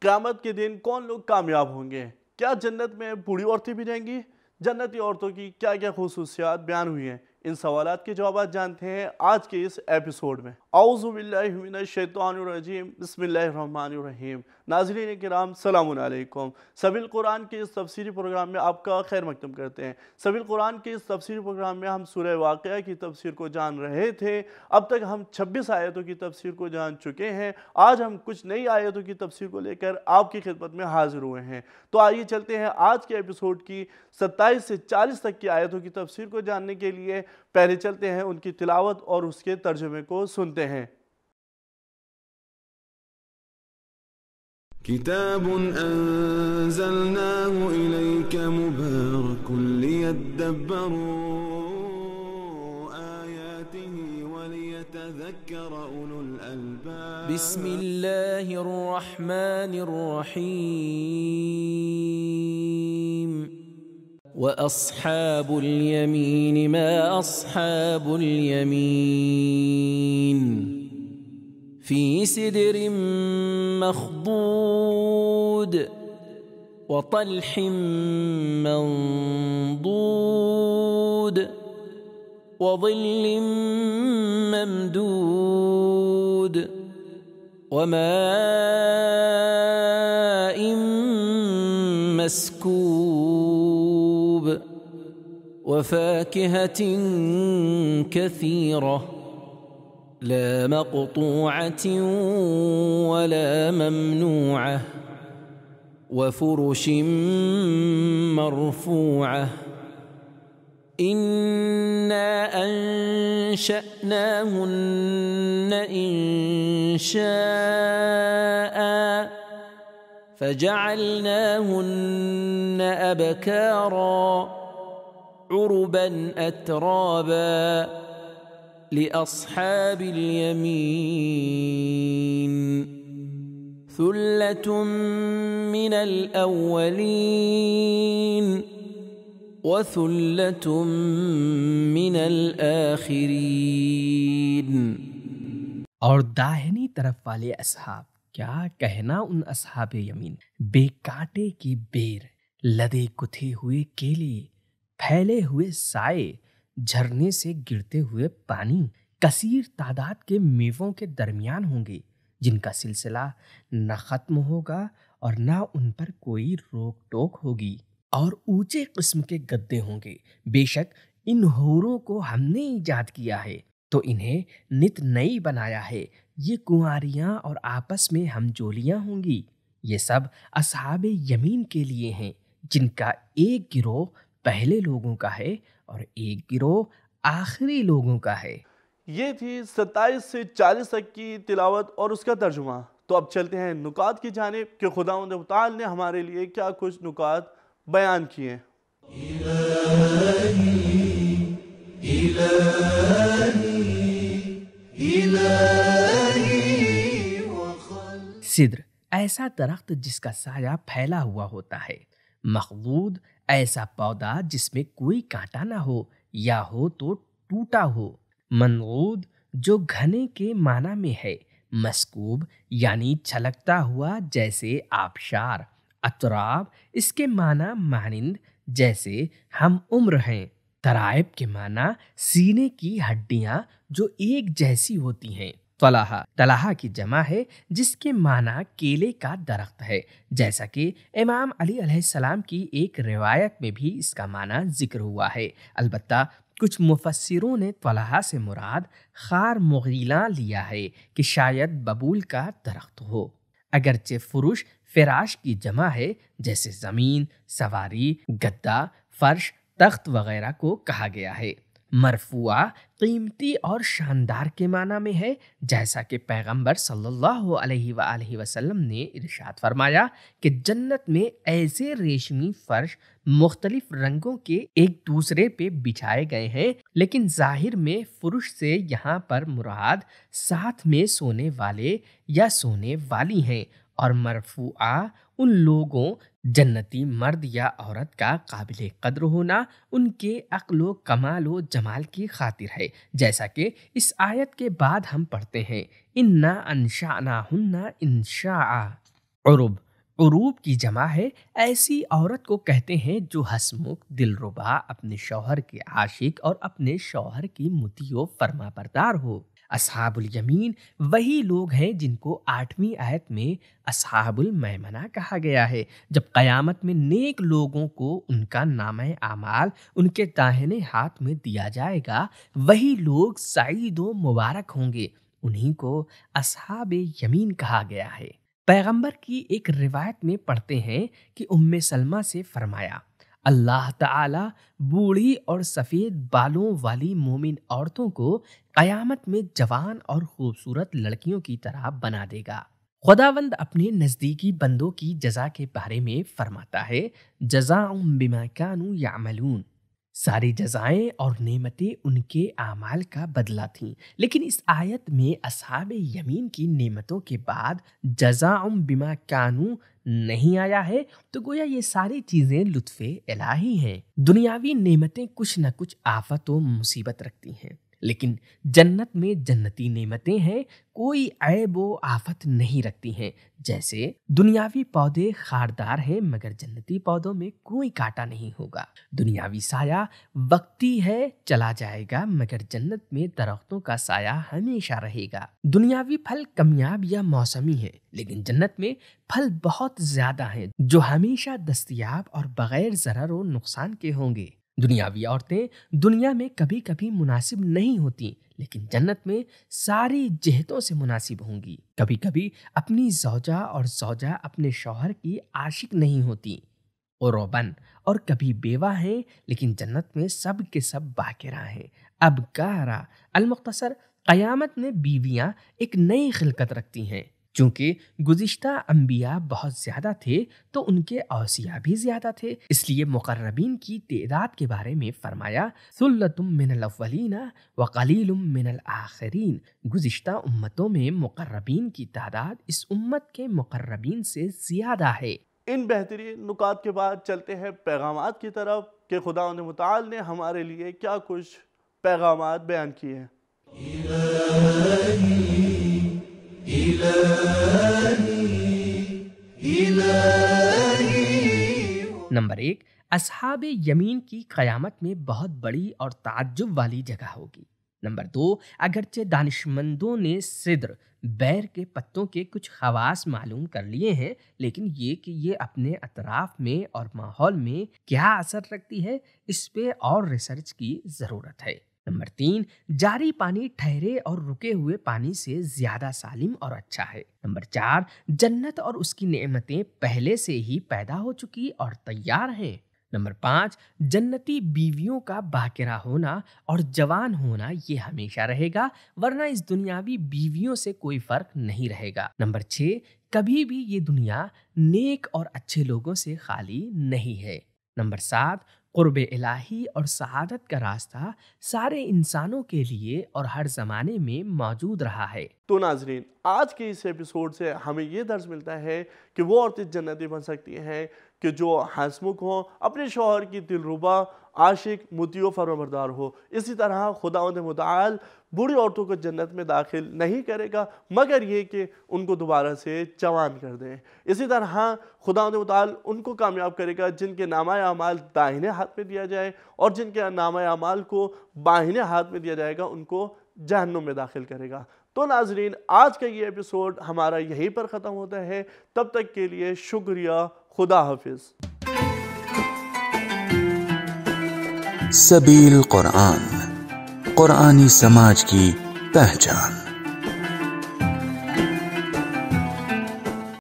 قیامت کے دن کون لوگ کامیاب ہوں گے کیا جنت میں بوڑھی عورتیں بھی جائیں گی جنتی عورتوں کی کیا کیا خصوصیات بیان ہوئی ہیں ان سوالات کے جوابات جانتے ہیں آج کے اس ایپیسوڈ میں اعوذ باللہ من الشیطان الرجیم بسم اللہ الرحمن الرحیم ناظرین کرام سلام علیکم سبیل قرآن کے اس تفسیری پروگرام میں آپ کا خیر مقدم کرتے ہیں سبیل قرآن کے اس تفسیری پروگرام میں ہم سورہ واقعہ کی تفسیر کو جان رہے تھے اب تک ہم چھبیس آیتوں کی تفسیر کو جان چکے ہیں آج ہم کچھ نئی آیتوں کی تفسیر کو لے کر آپ کی خدمت میں حاضر ہوئے ہیں تو آئیے چلتے ہیں آج کے ایپیسوڈ کی ستائیس سے چالیس تک کی آیتوں کی تفسیر کو جاننے کے لیے پہلے چلتے ہیں ان کی تلاوت اور اس کے ترجمے کو سنتے سنتے ہیں كتاب أنزلناه إليك مبارك ليدبروا آياته وليتذكر أولو الألباب بسم الله الرحمن الرحيم واصحاب اليمين ما اصحاب اليمين في سدر مخضود وطلح منضود وظل ممدود وماء مسكود وفاكهة كثيرة لا مقطوعة ولا ممنوعة وفرش مرفوعة إنا أنشأناهن إن شاء فجعلناهن أبكاراً عربا اترابا لاصحاب اليمين ثله من الاولين وثله من الاخرين اور داہنی طرف والے اصحاب کیا کہنا ان اصحاب یمین بے کاٹے کی بیر لدے کتھے ہوئے کیلے پھیلے ہوئے سائے جھرنے سے گرتے ہوئے پانی کثیر تعداد کے میووں کے درمیان ہوں گے جن کا سلسلہ نہ ختم ہوگا اور نہ ان پر کوئی روک ٹوک ہوگی اور اونچے قسم کے گدے ہوں گے بے شک ان ہوروں کو ہم نے ایجاد کیا ہے تو انہیں نت نئی بنایا ہے یہ کنواریاں اور آپس میں ہم جولیاں ہوں گی یہ سب اصحاب یمین کے لیے ہیں جن کا ایک گروہ پہلے لوگوں کا ہے اور ایک گروہ آخری لوگوں کا ہے یہ تھی ستائیس سے چالیس تک کی تلاوت اور اس کا ترجمہ تو اب چلتے ہیں نکات کی جانب کہ خدا تعالی نے ہمارے لیے کیا کچھ نکات بیان کیے ہیں صدر ایسا درخت جس کا سایہ پھیلا ہوا ہوتا ہے مخبود ایسا پودا جس میں کوئی کانٹا نہ ہو یا ہو تو ٹوٹا ہو منغود جو گھنے کے معنی میں ہے مسکوب یعنی چھلکتا ہوا جیسے آبشار اطراب اس کے معنی مانند جیسے ہم عمر ہیں ترائب کے معنی سینے کی ہڈیاں جو ایک جیسی ہوتی ہیں طلحہ طلحہ کی جمع ہے جس کے معنی کیلے کا درخت ہے جیسا کہ امام علی علیہ السلام کی ایک روایت میں بھی اس کا معنی ذکر ہوا ہے البتہ کچھ مفسروں نے طلحہ سے مراد خار مغیلہ لیا ہے کہ شاید ببول کا درخت ہو اگرچہ فروش فراش کی جمع ہے جیسے زمین سواری گدا فرش تخت وغیرہ کو کہا گیا ہے مرفوع قیمتی اور شاندار کے معنی میں ہے جیسا کہ پیغمبر صلی اللہ علیہ وآلہ وسلم نے ارشاد فرمایا کہ جنت میں ایسے ریشمی فرش مختلف رنگوں کے ایک دوسرے پہ بچھائے گئے ہیں لیکن ظاہر میں فرش سے یہاں پر مراد ساتھ میں سونے والے یا سونے والی ہیں اور مرفوع ان لوگوں جنتی مرد یا عورت کا قابل قدر ہونا ان کے عقل و کمال و جمال کی خاطر ہے جیسا کہ اس آیت کے بعد ہم پڑھتے ہیں ان انشا نا ہن انشا عروب عروب کی جمع ہے ایسی عورت کو کہتے ہیں جو ہسمکھ دلربا اپنے شوہر کے عاشق اور اپنے شوہر کی متی و فرما بردار ہو اصحاب الیمین وہی لوگ ہیں جن کو آٹھویں آیت میں اصحاب المنا کہا گیا ہے جب قیامت میں نیک لوگوں کو ان کا نام اعمال ان کے داہنے ہاتھ میں دیا جائے گا وہی لوگ سعید و مبارک ہوں گے انہیں کو اصحاب یمین کہا گیا ہے پیغمبر کی ایک روایت میں پڑھتے ہیں کہ ام سلمہ سے فرمایا اللہ تعالی بوڑھی اور سفید بالوں والی مومن عورتوں کو قیامت میں جوان اور خوبصورت لڑکیوں کی طرح بنا دے گا خداوند اپنے نزدیکی بندوں کی جزا کے بارے میں فرماتا ہے جزا کانو یعملون ساری جزائیں اور نعمتیں ان کے اعمال کا بدلہ تھیں لیکن اس آیت میں اصحاب یمین کی نعمتوں کے بعد جزا بما کانو نہیں آیا ہے تو گویا یہ ساری چیزیں لطف الہی ہیں دنیاوی نعمتیں کچھ نہ کچھ آفت و مصیبت رکھتی ہیں لیکن جنت میں جنتی نعمتیں ہیں کوئی عیب و آفت نہیں رکھتی ہیں جیسے دنیاوی پودے خاردار ہیں مگر جنتی پودوں میں کوئی کاٹا نہیں ہوگا دنیاوی سایہ وقتی ہے چلا جائے گا مگر جنت میں درختوں کا سایہ ہمیشہ رہے گا دنیاوی پھل کمیاب یا موسمی ہے لیکن جنت میں پھل بہت زیادہ ہیں جو ہمیشہ دستیاب اور بغیر ضرر و نقصان کے ہوں گے دنیاوی عورتیں دنیا میں کبھی کبھی مناسب نہیں ہوتی لیکن جنت میں ساری جہتوں سے مناسب ہوں گی کبھی کبھی اپنی زوجہ اور زوجہ اپنے شوہر کی عاشق نہیں ہوتی اور روبن اور کبھی بیوہ ہیں لیکن جنت میں سب کے سب باقرہ ہیں اب کہہ رہا المختصر قیامت میں بیویاں ایک نئی خلقت رکھتی ہیں چونکہ گزشتہ انبیاء بہت زیادہ تھے تو ان کے اوسیہ بھی زیادہ تھے اس لیے مقربین کی تعداد کے بارے میں فرمایا سلتم الاولین و قلیل الاخرین گزشتہ امتوں میں مقربین کی تعداد اس امت کے مقربین سے زیادہ ہے ان بہترین نکات کے بعد چلتے ہیں پیغامات کی طرف کہ خدا متعال نے ہمارے لیے کیا کچھ پیغامات بیان کیے نمبر ایک اصحاب یمین کی قیامت میں بہت بڑی اور تعجب والی جگہ ہوگی نمبر دو اگرچہ دانش مندوں نے صدر بیر کے پتوں کے کچھ خواص معلوم کر لیے ہیں لیکن یہ کہ یہ اپنے اطراف میں اور ماحول میں کیا اثر رکھتی ہے اس پہ اور ریسرچ کی ضرورت ہے نمبر تین جاری پانی ٹھہرے اور رکے ہوئے پانی سے زیادہ سالم اور اور اچھا ہے نمبر چار جنت اس کی نعمتیں پہلے سے ہی پیدا ہو چکی اور تیار ہیں نمبر پانچ جنتی بیویوں کا باقرہ ہونا اور جوان ہونا یہ ہمیشہ رہے گا ورنہ اس دنیاوی بیویوں سے کوئی فرق نہیں رہے گا نمبر چھ کبھی بھی یہ دنیا نیک اور اچھے لوگوں سے خالی نہیں ہے نمبر سات قرب الہی اور سعادت کا راستہ سارے انسانوں کے لیے اور ہر زمانے میں موجود رہا ہے تو ناظرین آج کے اس ایپیسوڈ سے ہمیں یہ درز ملتا ہے کہ وہ عورتیں جنتی بن سکتی ہیں کہ جو ہاسمکھ ہوں اپنے شوہر کی دل ربا عاشق متیو بردار ہو اسی طرح خدا متعال بڑی عورتوں کو جنت میں داخل نہیں کرے گا مگر یہ کہ ان کو دوبارہ سے جوان کر دیں اسی طرح خدا متعال ان کو کامیاب کرے گا جن کے نامہ اعمال داہنے ہاتھ میں دیا جائے اور جن کے نامہ اعمال کو باہنے ہاتھ میں دیا جائے گا ان کو جہنم میں داخل کرے گا تو ناظرین آج کا یہ ایپیسوڈ ہمارا یہیں پر ختم ہوتا ہے تب تک کے لیے شکریہ خدا حافظ سبیل قرآن قرآنی سماج کی پہچان